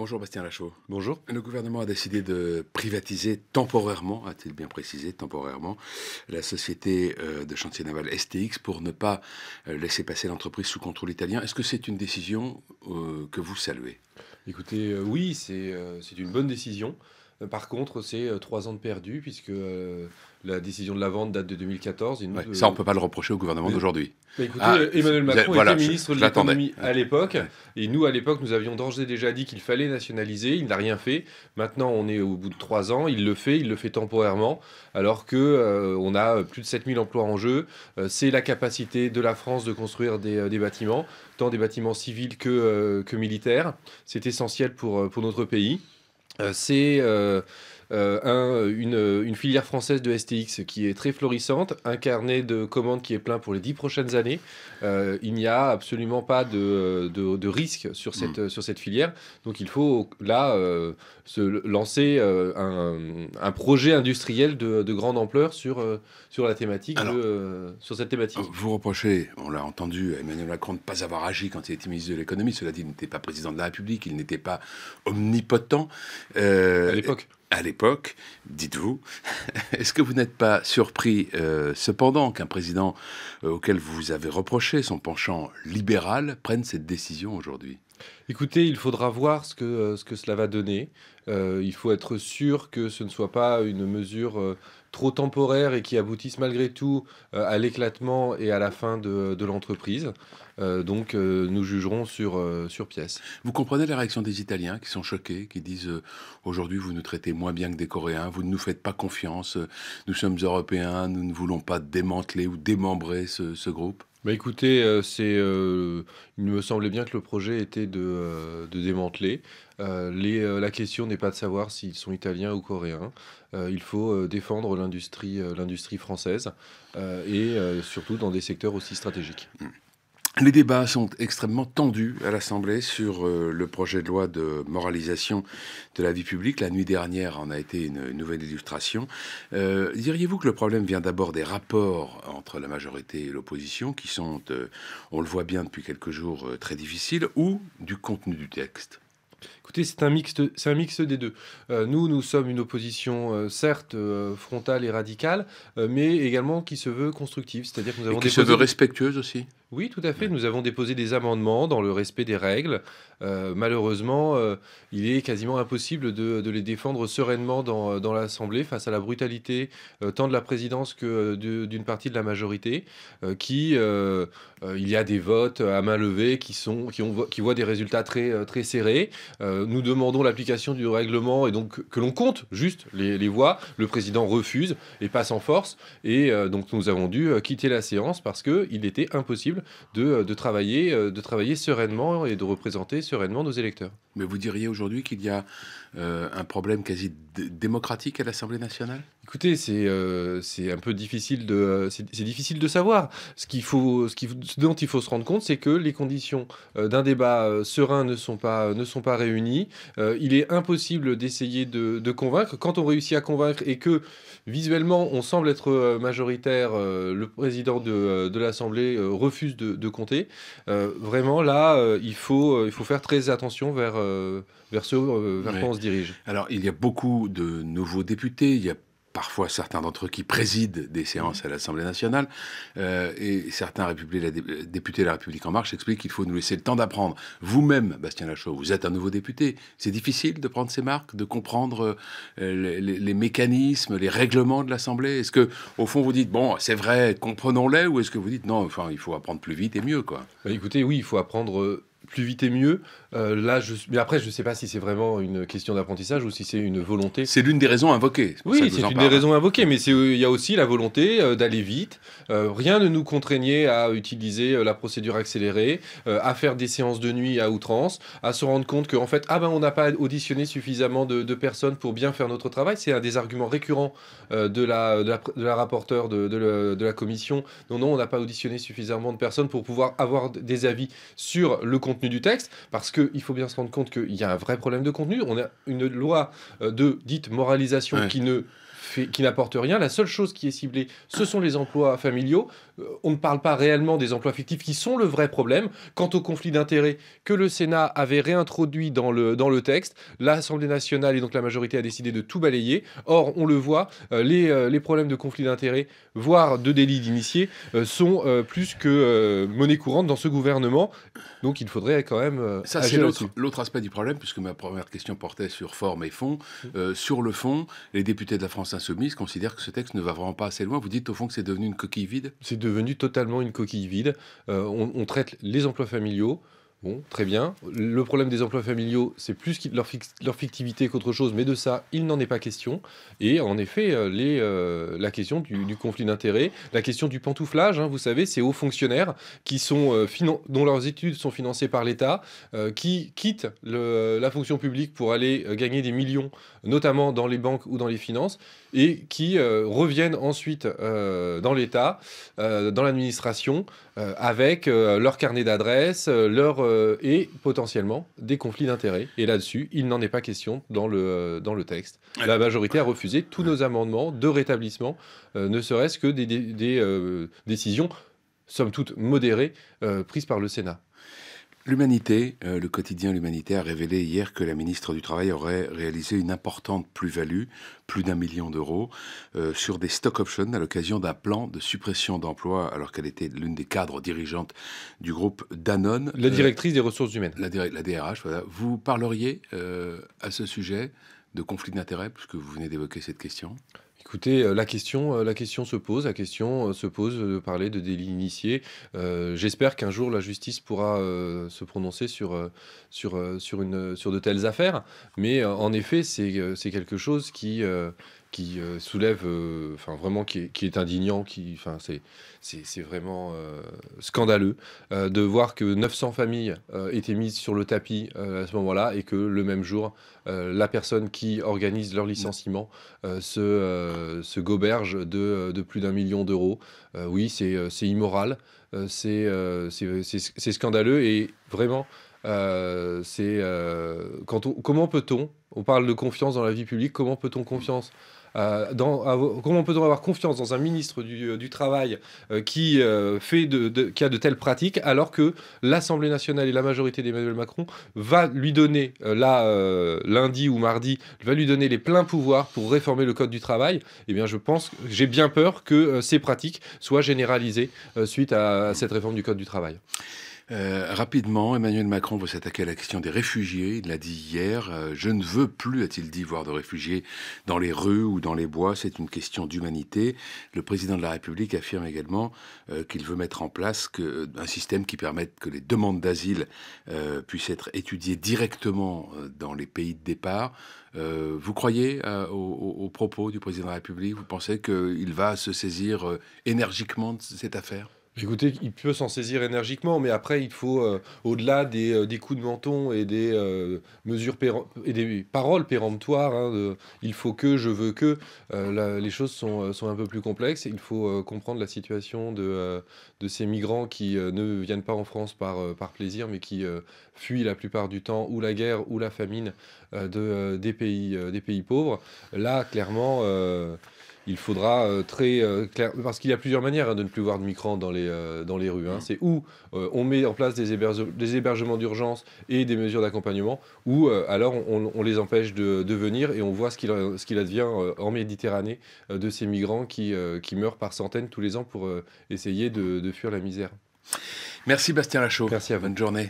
Bonjour Bastien Lachaud. Bonjour. Le gouvernement a décidé de privatiser temporairement, a-t-il bien précisé, temporairement, la société euh, de chantier naval STX pour ne pas euh, laisser passer l'entreprise sous contrôle italien. Est-ce que c'est une décision euh, que vous saluez Écoutez, oui, c'est une bonne décision. Euh, par contre, c'est euh, trois ans de perdu, puisque euh, la décision de la vente date de 2014. Ça, on ne peut pas le reprocher au gouvernement d'aujourd'hui. Bah, écoutez, ah, Emmanuel Macron était ministre de l'économie à l'époque, et nous, à l'époque, nous avions d'ores et déjà dit qu'il fallait nationaliser, il n'a rien fait. Maintenant, on est au bout de trois ans, il le fait, il le fait temporairement, alors qu'on a plus de 7000 emplois en jeu. c'est la capacité de la France de construire des, bâtiments, tant des bâtiments civils que, militaires. C'est essentiel pour notre pays. Euh, c'est euh, euh, un, euh, euh, une, filière française de STX qui est très florissante, un carnet de commandes qui est plein pour les dix prochaines années. il n'y a absolument pas de, de, risque sur cette, mm. sur cette filière. Donc il faut là se lancer un, un, projet industriel de, grande ampleur sur, sur la thématique. sur cette thématique. Vous reprochez, on l'a entendu, à Emmanuel Macron de ne pas avoir agi quand il était ministre de l'économie. Cela dit, il n'était pas président de la République, il n'était pas omnipotent. à l'époque à l'époque, dites-vous, est-ce que vous n'êtes pas surpris euh, cependant qu'un président euh, auquel vous avez reproché son penchant libéral prenne cette décision aujourd'hui Écoutez, il faudra voir ce que, euh, ce que cela va donner. Euh, il faut être sûr que ce ne soit pas une mesure euh, trop temporaire et qui aboutisse malgré tout à l'éclatement et à la fin de, l'entreprise. donc nous jugerons sur, sur pièce. Vous comprenez la réaction des Italiens qui sont choqués, qui disent aujourd'hui vous nous traitez moins bien que des Coréens, vous ne nous faites pas confiance, nous sommes Européens, nous ne voulons pas démanteler ou démembrer ce groupe bah, écoutez, euh, euh, il me semblait bien que le projet était de, euh, de démanteler. la question n'est pas de savoir s'ils sont italiens ou coréens. il faut défendre l'industrie, l'industrie française et surtout dans des secteurs aussi stratégiques. Mm. Les débats sont extrêmement tendus à l'Assemblée sur euh, le projet de loi de moralisation de la vie publique. La nuit dernière en a été une nouvelle illustration. Euh, diriez-vous que le problème vient d'abord des rapports entre la majorité et l'opposition, qui sont, euh, on le voit bien depuis quelques jours, très difficiles, ou du contenu du texte Écoutez, c'est un, mixte, un mix des deux. Euh, nous, nous sommes une opposition, euh, certes, euh, frontale et radicale, mais également qui se veut constructive. C'est-à-dire que nous avons et qui se veut respectueuse aussi oui, tout à fait. Nous avons déposé des amendements dans le respect des règles. malheureusement, il est quasiment impossible de, les défendre sereinement dans, l'Assemblée face à la brutalité tant de la présidence que d'une partie de la majorité qui, il y a des votes à main levée qui, sont, qui, ont, qui voient des résultats très, très serrés. Euh, nous demandons l'application du règlement et donc que l'on compte juste les, voix. Le président refuse et passe en force. Et euh, donc nous avons dû euh, quitter la séance parce qu'il était impossible de, travailler, de travailler sereinement et de représenter sereinement nos électeurs. Mais vous diriez aujourd'hui qu'il y a euh, un problème quasi démocratique à l'Assemblée nationale Écoutez, c'est euh, c'est un peu difficile de, euh, c'est difficile de savoir. Ce, qu'il faut, ce, dont il faut se rendre compte, c'est que les conditions d'un débat serein ne sont pas, ne sont pas réunies. il est impossible d'essayer de, convaincre. Quand on réussit à convaincre et que visuellement on semble être majoritaire, le président de, de l'Assemblée refuse de, compter, vraiment là, il, faut, il faut faire très attention vers, vers ce vers quoi dirige Alors, il y a beaucoup de nouveaux députés, il y a parfois certains d'entre eux qui président des séances mm. à l'Assemblée nationale, euh, et certains députés de la République en marche expliquent qu'il faut nous laisser le temps d'apprendre. Vous-même, Bastien Lachaud, vous êtes un nouveau député. C'est difficile de prendre ses marques, de comprendre euh, les, mécanismes, les règlements de l'Assemblée. Est-ce que, au fond, vous dites bon, c'est vrai, comprenons-les, ou est-ce que vous dites non, enfin, il faut apprendre plus vite et mieux, quoi bah, Écoutez, oui, il faut apprendre euh, plus vite et mieux. Euh, là, je... Mais après, je ne sais pas si c'est vraiment une question d'apprentissage ou si c'est une volonté. C'est l'une des raisons invoquées. Oui, c'est une des raisons invoquées, mais euh, il y a aussi la volonté euh, d'aller vite. rien ne nous contraignait à utiliser la procédure accélérée, à faire des séances de nuit à outrance, à se rendre compte qu'en fait, ah ben, on n'a pas auditionné suffisamment de, personnes pour bien faire notre travail. C'est un des arguments récurrents de la, la, rapporteure de, de la commission. Non, non, on n'a pas auditionné suffisamment de personnes pour pouvoir avoir des avis sur le contenu du texte, parce qu'il faut bien se rendre compte qu'il y a un vrai problème de contenu. On a une loi euh, de dite moralisation qui ne qui n'apporte rien. La seule chose qui est ciblée, ce sont les emplois familiaux. Euh, on ne parle pas réellement des emplois fictifs qui sont le vrai problème. Quant au conflit d'intérêts que le Sénat avait réintroduit dans le, dans le texte, l'Assemblée nationale et donc la majorité a décidé de tout balayer. Or, on le voit, euh, les, euh, les problèmes de conflit d'intérêts, voire de délits d'initié, sont plus que monnaie courante dans ce gouvernement. Donc, il faudrait quand même. Ça, c'est l'autre aspect du problème, puisque ma première question portait sur forme et fond. Mm. sur le fond, les députés de la France insoumise considère que ce texte ne va vraiment pas assez loin. Vous dites au fond que c'est devenu une coquille vide C'est devenu totalement une coquille vide. Euh, on, traite les emplois familiaux. Bon, très bien. Le problème des emplois familiaux, c'est plus leur, fictivité qu'autre chose, mais de ça, il n'en est pas question. Et en effet, euh, les, euh, la question du, conflit d'intérêts, la question du pantouflage, hein, vous savez, c'est aux fonctionnaires qui sont, dont leurs études sont financées par l'État, qui quittent la fonction publique pour aller gagner des millions, notamment dans les banques ou dans les finances, et qui euh, reviennent ensuite euh, dans l'État, euh, dans l'administration, avec leur carnet d'adresse leur et potentiellement des conflits d'intérêts. Et là-dessus, il n'en est pas question dans le dans le texte. La majorité a refusé tous nos amendements de rétablissement, ne serait-ce que des, des décisions somme toute modérées prises par le Sénat. L'humanité, euh, le quotidien L'Humanité a révélé hier que la ministre du Travail aurait réalisé une importante plus-value, plus d'un million d'euros, euh, sur des stock options à l'occasion d'un plan de suppression d'emplois, alors qu'elle était l'une des cadres dirigeantes du groupe Danone. La euh, directrice des ressources humaines. La, la DRH, voilà. Vous parleriez à ce sujet de conflit d'intérêts, puisque vous venez d'évoquer cette question Écoutez, euh, la question, euh, la question se pose, la question, euh, se pose, de parler de délits initiés. j'espère qu'un jour la justice pourra, se prononcer sur, sur, sur une, sur de telles affaires. Mais, en effet, c'est, quelque chose qui, qui euh, soulève, euh, enfin vraiment qui est, indignant, qui, enfin c'est c'est vraiment euh, scandaleux de voir que 900 familles étaient mises sur le tapis à ce moment-là et que le même jour la personne qui organise leur licenciement se, se goberge de, de plus d'un million d'euros. oui, c'est immoral, c'est c'est scandaleux et vraiment. c'est comment peut-on on parle de confiance dans la vie publique. Comment peut-on confiance euh, dans, comment peut-on avoir confiance dans un ministre du, euh, Travail euh, qui, fait de, a de telles pratiques alors que l'Assemblée nationale et la majorité d'Emmanuel Macron va lui donner, là, lundi ou mardi, va lui donner les pleins pouvoirs pour réformer le Code du travail Eh bien, je pense, j'ai bien peur que ces pratiques soient généralisées suite à cette réforme du Code du travail. Euh, rapidement, Emmanuel Macron veut s'attaquer à la question des réfugiés. Il l'a dit hier. Euh, je ne veux plus, a-t-il dit, voir de réfugiés dans les rues ou dans les bois. C'est une question d'humanité. Le président de la République affirme également euh, qu'il veut mettre en place un système qui permette que les demandes d'asile puissent être étudiées directement dans les pays de départ. vous croyez aux, aux, propos du président de la République Vous pensez qu'il va se saisir énergiquement de cette affaire Écoutez, il peut s'en saisir énergiquement, mais après, il faut, euh, au-delà des, euh, des, coups de menton et des euh, mesures et des paroles péremptoires, hein, de, il faut que, je veux que, les choses sont, sont, un peu plus complexes. Il faut comprendre la situation de, de ces migrants qui ne viennent pas en France par, par plaisir, mais qui fuient la plupart du temps ou la guerre ou la famine de, des, pays, des pays pauvres. Là, clairement il faudra euh, très euh, clair, parce qu'il y a plusieurs manières hein, de ne plus voir de migrants dans les, euh, dans les rues. Hein. Mm. C'est où on met en place des, hébergements d'urgence et des mesures d'accompagnement, ou alors on, les empêche de, de, venir et on voit ce qu'il qu'il advient en Méditerranée de ces migrants qui, qui meurent par centaines tous les ans pour essayer de, fuir la misère. Merci Bastien Lachaud. Merci à Bonne journée.